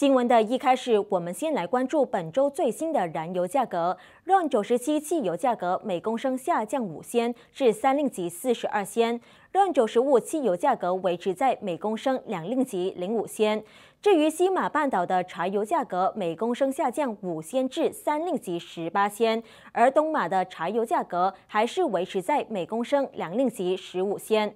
新闻的一开始，我们先来关注本周最新的燃油价格。润九十七汽油价格每公升下降五仙，至三令级四十二仙；润九十五汽油价格维持在每公升两令级零五仙。至于西马半岛的柴油价格，每公升下降五仙至三令级十八仙；而东马的柴油价格还是维持在每公升两令级十五仙。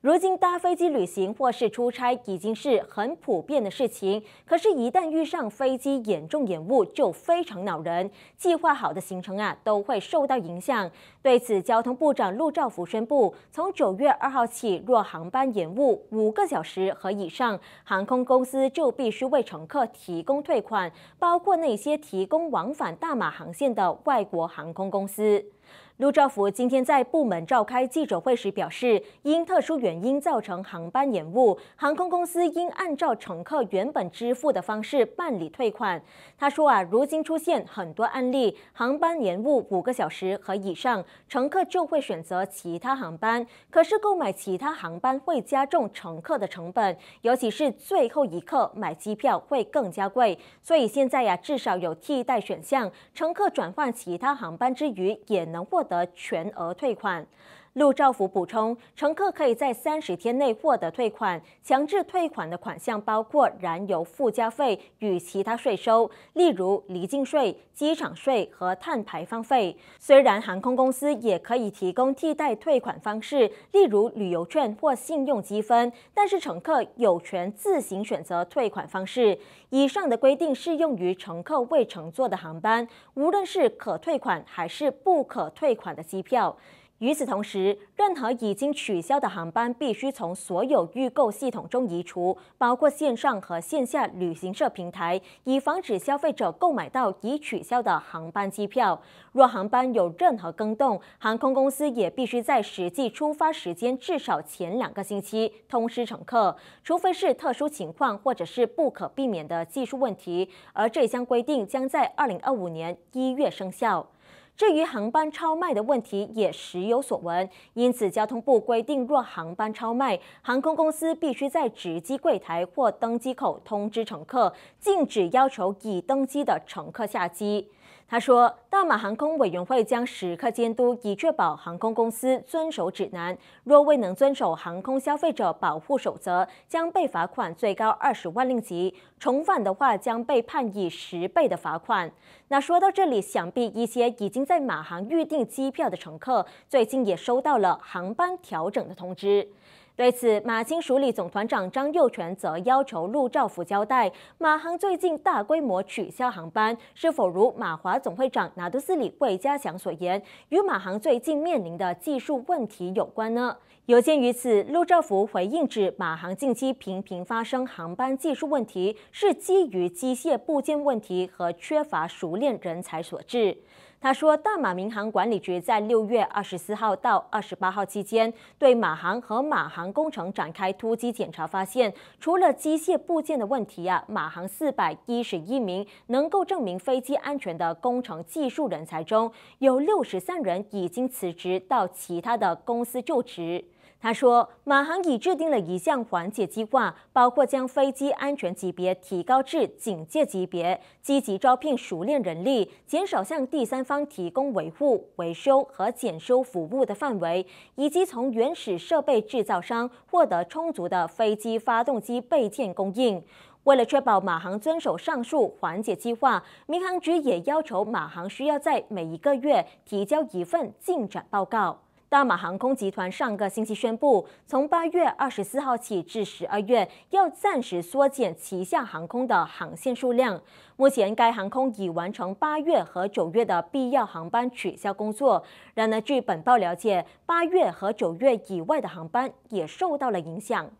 如今搭飞机旅行或是出差已经是很普遍的事情，可是，一旦遇上飞机严重延误，就非常恼人。计划好的行程啊，都会受到影响。对此，交通部长陆兆福宣布，从九月二号起，若航班延误五个小时和以上，航空公司就必须为乘客提供退款，包括那些提供往返大马航线的外国航空公司。陆兆福今天在部门召开记者会时表示，因特殊原因造成航班延误，航空公司应按照乘客原本支付的方式办理退款。他说啊，如今出现很多案例，航班延误五个小时和以上，乘客就会选择其他航班。可是购买其他航班会加重乘客的成本，尤其是最后一刻买机票会更加贵。所以现在呀，至少有替代选项，乘客转换其他航班之余，也能获。得全额退款。陆兆福补充，乘客可以在三十天内获得退款。强制退款的款项包括燃油附加费与其他税收，例如离境税、机场税和碳排放费。虽然航空公司也可以提供替代退款方式，例如旅游券或信用积分，但是乘客有权自行选择退款方式。以上的规定适用于乘客未乘坐的航班，无论是可退款还是不可退款的机票。与此同时，任何已经取消的航班必须从所有预购系统中移除，包括线上和线下旅行社平台，以防止消费者购买到已取消的航班机票。若航班有任何更动，航空公司也必须在实际出发时间至少前两个星期通知乘客，除非是特殊情况或者是不可避免的技术问题。而这项规定将在二零二五年一月生效。至于航班超卖的问题，也时有所闻。因此，交通部规定，若航班超卖，航空公司必须在值机柜台或登机口通知乘客，禁止要求已登机的乘客下机。他说，大马航空委员会将时刻监督，以确保航空公司遵守指南。若未能遵守航空消费者保护守则，将被罚款最高二十万令吉，重返的话将被判以十倍的罚款。那说到这里，想必一些已经。在马航预订机票的乘客最近也收到了航班调整的通知。对此，马新署理总团长张幼全则要求陆兆福交代，马航最近大规模取消航班，是否如马华总会长拿督斯里魏家祥所言，与马航最近面临的技术问题有关呢？有鉴于此，陆兆福回应指，马航近期频频发生航班技术问题，是基于机械部件问题和缺乏熟练人才所致。他说，大马民航管理局在六月二十四号到二十八号期间，对马航和马航工程展开突击检查，发现除了机械部件的问题啊，马航四百一十一名能够证明飞机安全的工程技术人才中，有六十三人已经辞职到其他的公司就职。他说，马航已制定了一项缓解计划，包括将飞机安全级别提高至警戒级别，积极招聘熟练人力，减少向第三方提供维护、维修和检修服务的范围，以及从原始设备制造商获得充足的飞机发动机备件供应。为了确保马航遵守上述缓解计划，民航局也要求马航需要在每一个月提交一份进展报告。大马航空集团上个星期宣布，从八月二十四号起至十二月，要暂时缩减旗下航空的航线数量。目前，该航空已完成八月和九月的必要航班取消工作。然而，据本报了解，八月和九月以外的航班也受到了影响。